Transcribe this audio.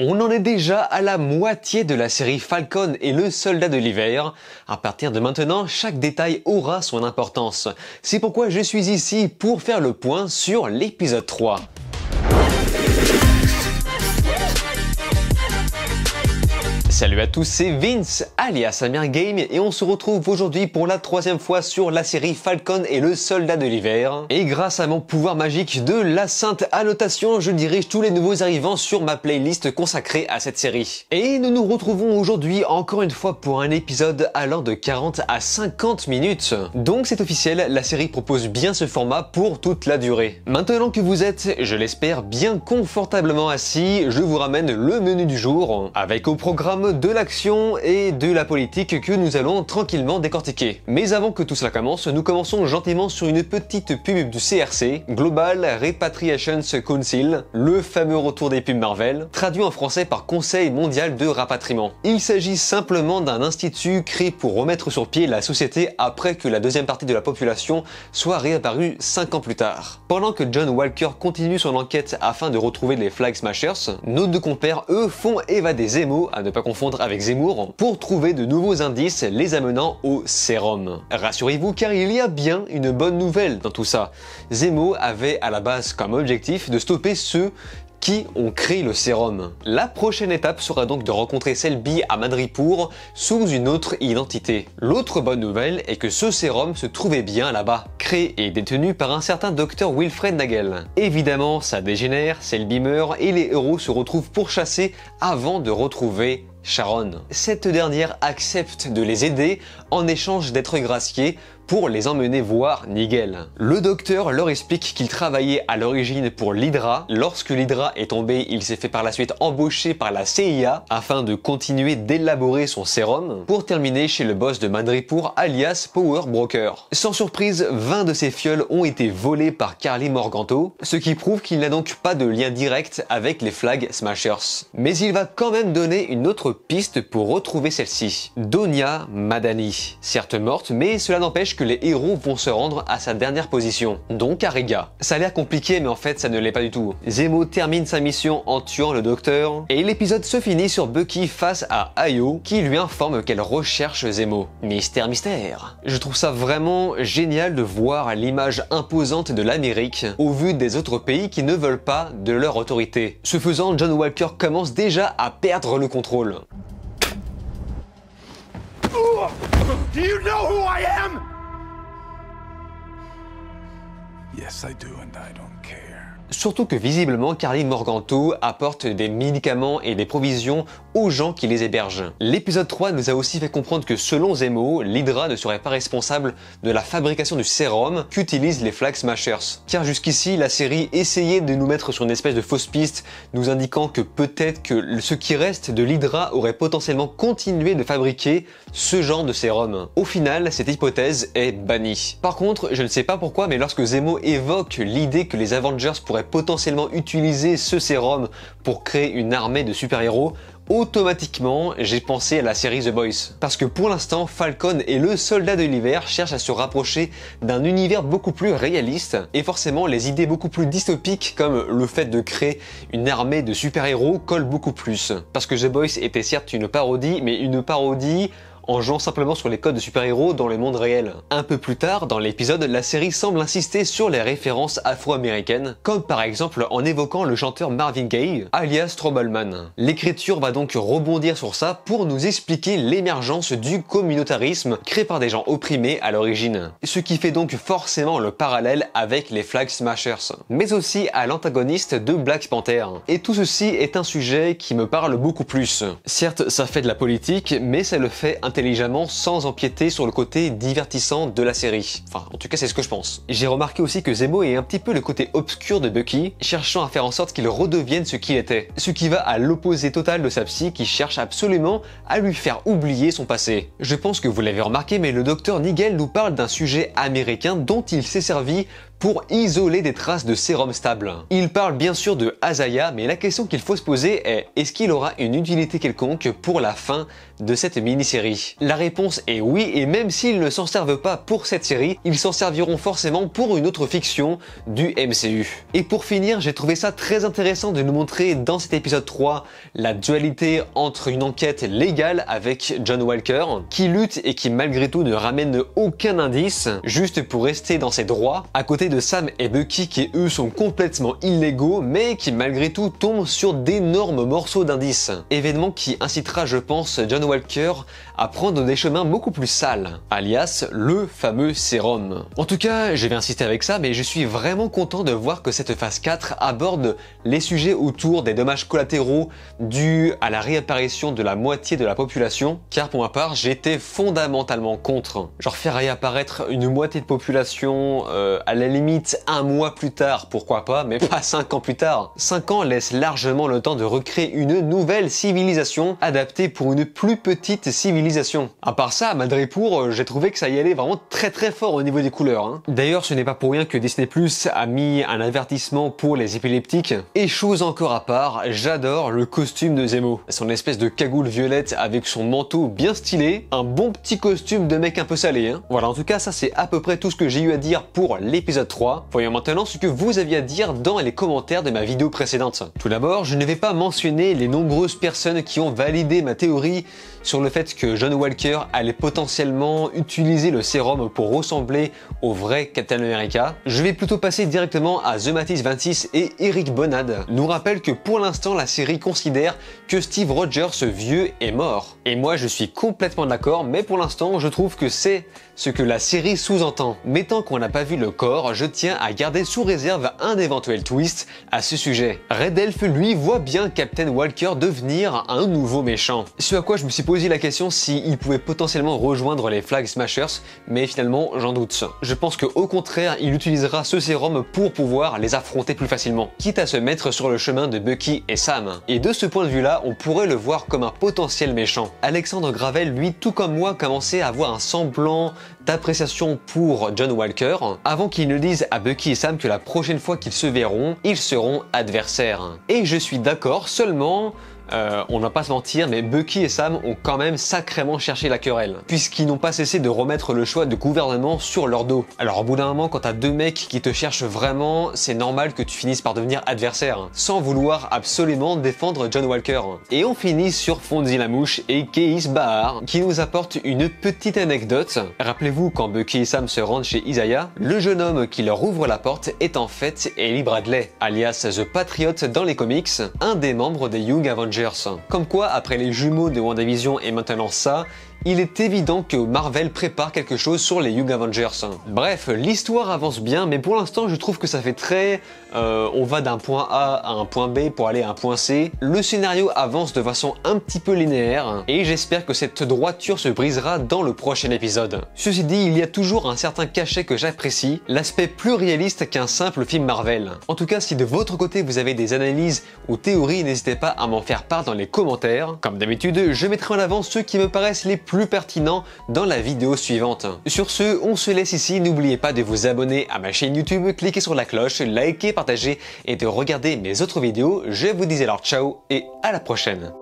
On en est déjà à la moitié de la série Falcon et le soldat de l'hiver. À partir de maintenant, chaque détail aura son importance. C'est pourquoi je suis ici pour faire le point sur l'épisode 3. Salut à tous, c'est Vince alias Amir Game et on se retrouve aujourd'hui pour la troisième fois sur la série Falcon et le soldat de l'hiver. Et grâce à mon pouvoir magique de la sainte annotation, je dirige tous les nouveaux arrivants sur ma playlist consacrée à cette série. Et nous nous retrouvons aujourd'hui encore une fois pour un épisode allant de 40 à 50 minutes. Donc c'est officiel, la série propose bien ce format pour toute la durée. Maintenant que vous êtes, je l'espère, bien confortablement assis, je vous ramène le menu du jour avec au programme de l'action et de la politique que nous allons tranquillement décortiquer. Mais avant que tout cela commence, nous commençons gentiment sur une petite pub du CRC, Global Repatriations Council, le fameux retour des pubs Marvel, traduit en français par Conseil mondial de rapatriement. Il s'agit simplement d'un institut créé pour remettre sur pied la société après que la deuxième partie de la population soit réapparue 5 ans plus tard. Pendant que John Walker continue son enquête afin de retrouver les Flag Smashers, nos deux compères, eux, font évader Zemo, à ne pas confondre avec Zemmour, pour trouver de nouveaux indices les amenant au sérum. Rassurez-vous car il y a bien une bonne nouvelle dans tout ça. Zemmour avait à la base comme objectif de stopper ceux qui ont créé le sérum. La prochaine étape sera donc de rencontrer Selby à Madripour sous une autre identité. L'autre bonne nouvelle est que ce sérum se trouvait bien là-bas, créé et détenu par un certain docteur Wilfred Nagel. Évidemment, ça dégénère, Selby meurt et les héros se retrouvent pourchassés avant de retrouver Sharon. Cette dernière accepte de les aider en échange d'être gracié pour les emmener voir Nigel. Le docteur leur explique qu'il travaillait à l'origine pour l'Hydra. Lorsque l'Hydra est tombé, il s'est fait par la suite embaucher par la CIA afin de continuer d'élaborer son sérum pour terminer chez le boss de Madripour alias Power Broker. Sans surprise, 20 de ses fioles ont été volées par Carly Morganto, ce qui prouve qu'il n'a donc pas de lien direct avec les Flag Smashers. Mais il va quand même donner une autre piste pour retrouver celle-ci. Donia Madani certes morte, mais cela n'empêche que les héros vont se rendre à sa dernière position, donc à Rega. Ça a l'air compliqué, mais en fait ça ne l'est pas du tout. Zemo termine sa mission en tuant le docteur, et l'épisode se finit sur Bucky face à Ayo, qui lui informe qu'elle recherche Zemo. Mystère, mystère. Je trouve ça vraiment génial de voir l'image imposante de l'Amérique au vu des autres pays qui ne veulent pas de leur autorité. Ce faisant, John Walker commence déjà à perdre le contrôle. Surtout que visiblement, Carly Morganto apporte des médicaments et des provisions aux gens qui les hébergent. L'épisode 3 nous a aussi fait comprendre que selon Zemo, l'Hydra ne serait pas responsable de la fabrication du sérum qu'utilisent les Flag Smashers. Car jusqu'ici, la série essayait de nous mettre sur une espèce de fausse piste, nous indiquant que peut-être que ce qui reste de l'Hydra aurait potentiellement continué de fabriquer ce genre de sérum. Au final, cette hypothèse est bannie. Par contre, je ne sais pas pourquoi, mais lorsque Zemo évoque l'idée que les Avengers pourraient potentiellement utiliser ce sérum pour créer une armée de super-héros, automatiquement j'ai pensé à la série The Boys. Parce que pour l'instant, Falcon et le soldat de l'hiver cherchent à se rapprocher d'un univers beaucoup plus réaliste, et forcément les idées beaucoup plus dystopiques comme le fait de créer une armée de super-héros collent beaucoup plus. Parce que The Boys était certes une parodie, mais une parodie en jouant simplement sur les codes de super-héros dans le monde réel. Un peu plus tard, dans l'épisode, la série semble insister sur les références afro-américaines, comme par exemple en évoquant le chanteur Marvin Gaye, alias Troubleman. L'écriture va donc rebondir sur ça pour nous expliquer l'émergence du communautarisme créé par des gens opprimés à l'origine, ce qui fait donc forcément le parallèle avec les Flag Smashers, mais aussi à l'antagoniste de Black Panther. Et tout ceci est un sujet qui me parle beaucoup plus. Certes, ça fait de la politique, mais ça le fait intelligemment sans empiéter sur le côté divertissant de la série. Enfin, en tout cas, c'est ce que je pense. J'ai remarqué aussi que Zemo est un petit peu le côté obscur de Bucky, cherchant à faire en sorte qu'il redevienne ce qu'il était. Ce qui va à l'opposé total de sa psy qui cherche absolument à lui faire oublier son passé. Je pense que vous l'avez remarqué, mais le docteur Nigel nous parle d'un sujet américain dont il s'est servi pour isoler des traces de sérum stable. Il parle bien sûr de Azaya, mais la question qu'il faut se poser est est-ce qu'il aura une utilité quelconque pour la fin de cette mini-série La réponse est oui, et même s'ils ne s'en servent pas pour cette série, ils s'en serviront forcément pour une autre fiction du MCU. Et pour finir, j'ai trouvé ça très intéressant de nous montrer dans cet épisode 3 la dualité entre une enquête légale avec John Walker, qui lutte et qui malgré tout ne ramène aucun indice, juste pour rester dans ses droits, à côté de Sam et Bucky qui eux sont complètement illégaux mais qui malgré tout tombent sur d'énormes morceaux d'indices. Événement qui incitera je pense John Walker à prendre des chemins beaucoup plus sales, alias le fameux sérum. En tout cas, je vais insister avec ça mais je suis vraiment content de voir que cette phase 4 aborde les sujets autour des dommages collatéraux dus à la réapparition de la moitié de la population car pour ma part j'étais fondamentalement contre. Genre faire réapparaître une moitié de population euh, à la limite un mois plus tard, pourquoi pas, mais pas cinq ans plus tard. Cinq ans laisse largement le temps de recréer une nouvelle civilisation adaptée pour une plus petite civilisation. À part ça, malgré pour, euh, j'ai trouvé que ça y allait vraiment très très fort au niveau des couleurs. Hein. D'ailleurs, ce n'est pas pour rien que Disney Plus a mis un avertissement pour les épileptiques. Et chose encore à part, j'adore le costume de Zemo. Son espèce de cagoule violette avec son manteau bien stylé, un bon petit costume de mec un peu salé. Hein. Voilà, en tout cas, ça c'est à peu près tout ce que j'ai eu à dire pour l'épisode 3, voyons maintenant ce que vous aviez à dire dans les commentaires de ma vidéo précédente. Tout d'abord, je ne vais pas mentionner les nombreuses personnes qui ont validé ma théorie sur le fait que John Walker allait potentiellement utiliser le sérum pour ressembler au vrai Captain America. Je vais plutôt passer directement à The Matisse 26 et Eric Bonad, nous rappelle que pour l'instant la série considère que Steve Rogers vieux est mort. Et moi je suis complètement d'accord mais pour l'instant je trouve que c'est ce que la série sous-entend. Mais tant qu'on n'a pas vu le corps, je tiens à garder sous réserve un éventuel twist à ce sujet. Red Elf, lui, voit bien Captain Walker devenir un nouveau méchant. Ce à quoi je me suis posé la question s'il il pouvait potentiellement rejoindre les Flag Smashers, mais finalement j'en doute. Je pense qu'au contraire, il utilisera ce sérum pour pouvoir les affronter plus facilement, quitte à se mettre sur le chemin de Bucky et Sam. Et de ce point de vue-là, on pourrait le voir comme un potentiel méchant. Alexandre Gravel, lui, tout comme moi, commençait à avoir un semblant d'appréciation pour John Walker, avant qu'il ne dise à Bucky et Sam que la prochaine fois qu'ils se verront, ils seront adversaires. Et je suis d'accord seulement euh, on va pas se mentir, mais Bucky et Sam ont quand même sacrément cherché la querelle, puisqu'ils n'ont pas cessé de remettre le choix du gouvernement sur leur dos. Alors au bout d'un moment, quand t'as deux mecs qui te cherchent vraiment, c'est normal que tu finisses par devenir adversaire, hein, sans vouloir absolument défendre John Walker. Hein. Et on finit sur Fonzie la mouche et Keis Bahar, qui nous apporte une petite anecdote. Rappelez-vous, quand Bucky et Sam se rendent chez Isaiah, le jeune homme qui leur ouvre la porte est en fait Ellie Bradley, alias The Patriot dans les comics, un des membres des Young Avengers comme quoi, après les jumeaux de WandaVision et maintenant ça, il est évident que Marvel prépare quelque chose sur les Young Avengers. Bref, l'histoire avance bien, mais pour l'instant je trouve que ça fait très... Euh, on va d'un point A à un point B pour aller à un point C. Le scénario avance de façon un petit peu linéaire, et j'espère que cette droiture se brisera dans le prochain épisode. Ceci dit, il y a toujours un certain cachet que j'apprécie, l'aspect plus réaliste qu'un simple film Marvel. En tout cas, si de votre côté vous avez des analyses ou théories, n'hésitez pas à m'en faire part dans les commentaires. Comme d'habitude, je mettrai en avant ceux qui me paraissent les plus plus pertinent dans la vidéo suivante. Sur ce, on se laisse ici, n'oubliez pas de vous abonner à ma chaîne YouTube, cliquez sur la cloche, liker, partager et de regarder mes autres vidéos. Je vous dis alors ciao et à la prochaine